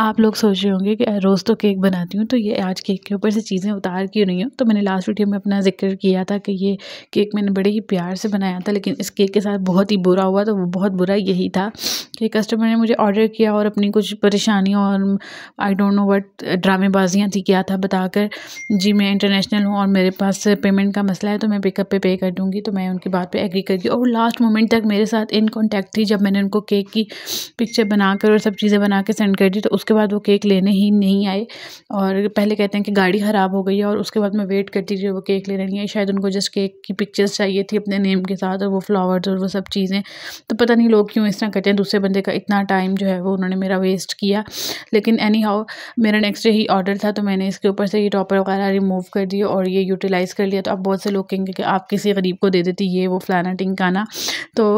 आप लोग सोच रहे होंगे कि रोज़ तो केक बनाती हूँ तो ये आज केक के ऊपर से चीज़ें उतार क्यों नहीं हूँ तो मैंने लास्ट वीडियो में अपना जिक्र किया था कि ये केक मैंने बड़े ही प्यार से बनाया था लेकिन इस केक के साथ बहुत ही बुरा हुआ तो वो बहुत बुरा यही था कि कस्टमर ने मुझे ऑर्डर किया और अपनी कुछ परेशानियों और आई डोंट नो वट ड्रामेबाजियाँ थी क्या था बताकर जी मैं इंटरनेशनल हूँ और मेरे पास पेमेंट का मसला है तो मैं पिकअप पर पे कर दूँगी तो मैं उनकी बात पर एग्री कर दी और लास्ट मोमेंट तक मेरे साथ इन कॉन्टैक्ट थी जब मैंने उनको केक की पिक्चर बनाकर और सब चीज़ें बना सेंड कर दी तो उसके बाद वो केक लेने ही नहीं आए और पहले कहते हैं कि गाड़ी ख़राब हो गई है और उसके बाद मैं वेट करती रही वो केक लेने नहीं आई शायद उनको जस्ट केक की पिक्चर्स चाहिए थी अपने नेम के साथ और वो फ्लावर्स और वो सब चीज़ें तो पता नहीं लोग क्यों इस तरह करते हैं दूसरे बंदे का इतना टाइम जो है वो उन्होंने मेरा वेस्ट किया लेकिन एनी हाउ मेरा नेक्स्ट डे ही ऑर्डर था तो मैंने इसके ऊपर से ये टॉपर वगैरह रिमूव कर दिए और ये यूटिलाइज़ कर लिया तो अब बहुत से लोग कहेंगे कि आप किसी गरीब को दे देती ये वो फलाना टिंकाना तो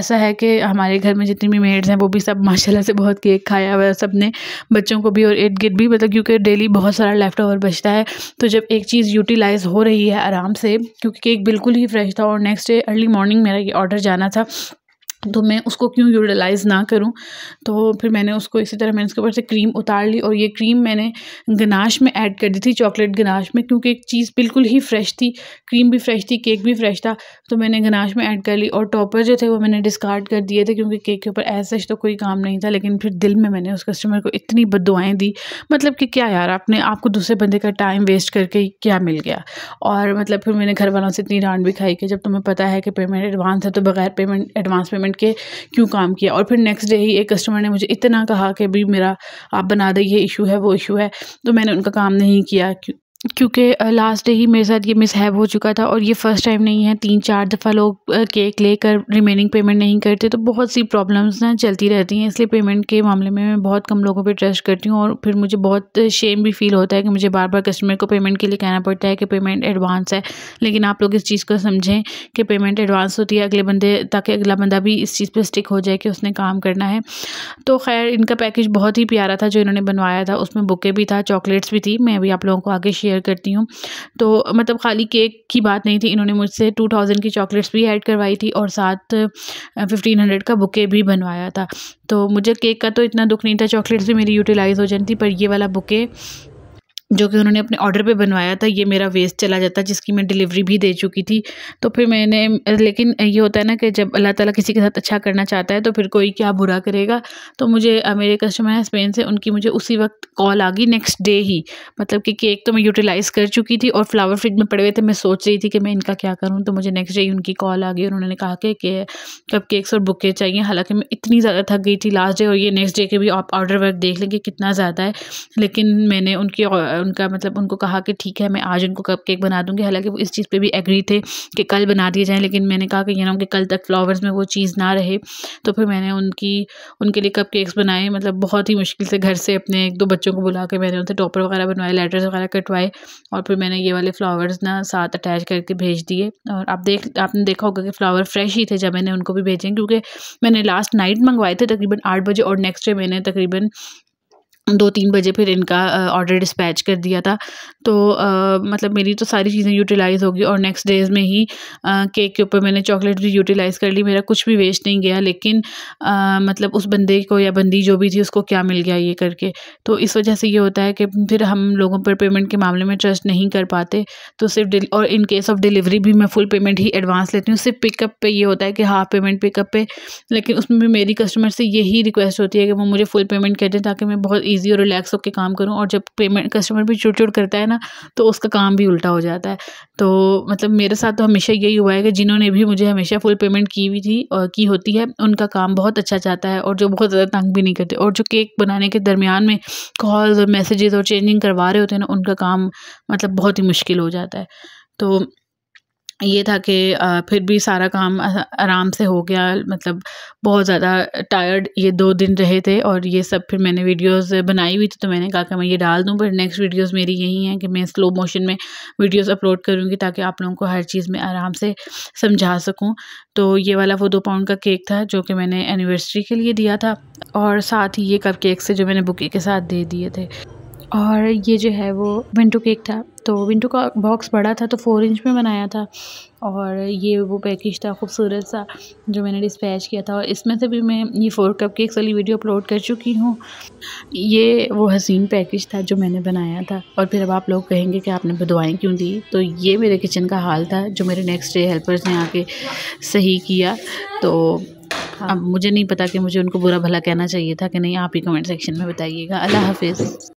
ऐसा है कि हमारे घर में जितनी भी मेड्स हैं वो भी सब माशाल्लाह से बहुत केक खाया हुआ सब ने बच्चों को भी और इर्द गिर्द भी मतलब क्योंकि डेली बहुत सारा लेफ़्ट ओवर बचता है तो जब एक चीज़ यूटिलाइज़ हो रही है आराम से क्योंकि केक बिल्कुल ही फ्रेश था और नेक्स्ट डे अर्ली मॉर्निंग मेरा ये ऑर्डर जाना था तो मैं उसको क्यों यूटिलाइज़ ना करूं तो फिर मैंने उसको इसी तरह मैंने उसके ऊपर से क्रीम उतार ली और ये क्रीम मैंने गनाश में ऐड कर दी थी चॉकलेट गनाश में क्योंकि एक चीज़ बिल्कुल ही फ्रेश थी क्रीम भी फ्रेश थी केक भी फ्रेश था तो मैंने गनाश में ऐड कर ली और टॉपर जो थे वो मैंने डिस्कार्ड कर दिए थे क्योंकि केक के ऊपर ऐसा तो कोई काम नहीं था लेकिन फिर दिल में मैंने उस कस्टमर को इतनी बदुआएँ दी मतलब कि क्या यार आपने आपको दूसरे बंदे का टाइम वेस्ट करके क्या मिल गया और मतलब फिर मैंने घर वालों से इतनी डांड भी खाई कि जब तुम्हें पता है कि पेमेंट एडवांस है तो बगैर पेमेंट एडवांस पेमेंट के क्यों काम किया और फिर नेक्स्ट डे ही एक कस्टमर ने मुझे इतना कहा कि भाई मेरा आप बना दें ये इशू है वो इशू है तो मैंने उनका काम नहीं किया क्योंकि लास्ट डे ही मेरे साथ ये मिसहैब हो चुका था और ये फ़र्स्ट टाइम नहीं है तीन चार दफ़ा लोग केक लेकर रिमेनिंग पेमेंट नहीं करते तो बहुत सी प्रॉब्लम्स ना चलती रहती हैं इसलिए पेमेंट के मामले में मैं बहुत कम लोगों पे ट्रस्ट करती हूँ और फिर मुझे बहुत शेम भी फील होता है कि मुझे बार बार कस्टमर को पेमेंट के लिए कहना पड़ता है कि पेमेंट एडवांस है लेकिन आप लोग इस चीज़ को समझें कि पेमेंट एडवांस होती है अगले बंदे ताकि अगला बंदा भी इस चीज़ पर स्टिक हो जाए कि उसने काम करना है तो खैर इनका पैकेज बहुत ही प्यारा था जो इन्होंने बनवाया था उसमें बुके भी था चॉकलेट्स भी थी मैं अभी आप लोगों को आगे शेयर करती हूँ तो मतलब खाली केक की बात नहीं थी इन्होंने मुझसे टू थाउजेंड की चॉकलेट्स भी ऐड करवाई थी और साथ फिफ्टीन हंड्रेड का बुके भी बनवाया था तो मुझे केक का तो इतना दुख नहीं था चॉकलेट्स भी मेरी यूटिलाइज़ हो जाती पर ये वाला बुके जो कि उन्होंने अपने ऑर्डर पे बनवाया था ये मेरा वेस्ट चला जाता जिसकी मैं डिलीवरी भी दे चुकी थी तो फिर मैंने लेकिन ये होता है ना कि जब अल्लाह ताला किसी के साथ अच्छा करना चाहता है तो फिर कोई क्या बुरा करेगा तो मुझे मेरे कस्टमर हैं स्पेन से उनकी मुझे उसी वक्त कॉल आ गई नेक्स्ट डे ही मतलब कि केक तो मैं यूटिलाइज़ कर चुकी थी और फ्लावर फ्रिज में पड़े हुए थे मैं सोच रही थी कि मैं इनका क्या करूँ तो मुझे नेक्स्ट डे ही उनकी कॉल आ गई और उन्होंने कहा कि कब केक्स और बुके चाहिए हालाँकि मैं इतनी ज़्यादा थक गई थी लास्ट डे और ये नेक्स्ट डे के भी आप ऑर्डर वर्क देख लेंगे कितना ज़्यादा है लेकिन मैंने उनकी उनका मतलब उनको कहा कि ठीक है मैं आज उनको कप केक बना दूँगी हालाँकि वो इस चीज़ पर भी एग्री थे कि कल बना दिए जाएँ लेकिन मैंने कहा कि यू नो कि कल तक फ्लावर्स में वो चीज़ ना रहे तो फिर मैंने उनकी उनके लिए कप केक्स बनाए मतलब बहुत ही मुश्किल से घर से अपने एक दो बच्चों को बुला के मैंने उनसे टॉपर वगैरह बनवाए लेटर्स वगैरह कटवाए और फिर मैंने ये वाले फ्लावर्स ना साथ अटैच करके भेज दिए और आप देख आपने देखा होगा कि फ्लावर फ्रेश ही थे जब मैंने उनको भी भेजें क्योंकि मैंने लास्ट नाइट मंगवाए थे तकरीबन आठ बजे और नेक्स्ट डे मैंने तकरीबन दो तीन बजे फिर इनका ऑर्डर डिस्पैच कर दिया था तो आ, मतलब मेरी तो सारी चीज़ें यूटिलाइज़ होगी और नेक्स्ट डेज़ में ही आ, केक के ऊपर मैंने चॉकलेट भी यूटिलाइज़ कर ली मेरा कुछ भी वेस्ट नहीं गया लेकिन आ, मतलब उस बंदे को या बंदी जो भी थी उसको क्या मिल गया ये करके तो इस वजह से ये होता है कि फिर हम लोगों पर पेमेंट के मामले में ट्रस्ट नहीं कर पाते तो सिर्फ और इन केस ऑफ डिलीवरी भी मैं फुल पेमेंट ही एडवांस लेती हूँ सिर्फ पिकअप पर ये होता है कि हाफ पेमेंट पिकअप पर लेकिन उसमें भी मेरी कस्टमर से यही रिक्वेस्ट होती है कि वो मुझे फुल पेमेंट कर दें ताकि मैं बहुत ईजी और रिलैक्स होकर काम करूँ और जब पेमेंट कस्टमर भी चिड़ चिड़ करता है ना तो उसका काम भी उल्टा हो जाता है तो मतलब मेरे साथ तो हमेशा यही हुआ है कि जिन्होंने भी मुझे हमेशा फुल पेमेंट की हुई थी और की होती है उनका काम बहुत अच्छा जाता है और जो बहुत ज़्यादा तंग भी नहीं करते और जो केक बनाने के दरमियान में कॉल्स और मैसेजेस और चेंजिंग करवा रहे होते हैं ना उनका काम मतलब बहुत ही मुश्किल हो जाता है तो ये था कि फिर भी सारा काम आराम से हो गया मतलब बहुत ज़्यादा टायर्ड ये दो दिन रहे थे और ये सब फिर मैंने वीडियोस बनाई हुई थी तो मैंने कहा कि मैं ये डाल दूँ पर नेक्स्ट वीडियोस मेरी यही हैं कि मैं स्लो मोशन में वीडियोस अपलोड करूँगी ताकि आप लोगों को हर चीज़ में आराम से समझा सकूँ तो ये वाला वो दो पाउंड का केक था जो कि मैंने एनिवर्सरी के लिए दिया था और साथ ही ये कप केक से जो मैंने बुके के साथ दे दिए थे और ये जो है वो विंटो केक था तो विंडो का बॉक्स बड़ा था तो फोर इंच में बनाया था और ये वो पैकेज था खूबसूरत सा जो मैंने डिस्पैच किया था और इसमें से भी मैं ये फोर कप केक्स वाली वीडियो अपलोड कर चुकी हूँ ये वो हसीन पैकेज था जो मैंने बनाया था और फिर अब आप लोग कहेंगे कि आपने बदवाएँ क्यों दी तो ये मेरे किचन का हाल था जो मेरे नेक्स्ट डे हेल्पर्स ने आके सही किया तो हाँ। अब मुझे नहीं पता कि मुझे उनको बुरा भला कहना चाहिए था कि नहीं आप ही कमेंट सेक्शन में बताइएगा अल्लाह हाफिज़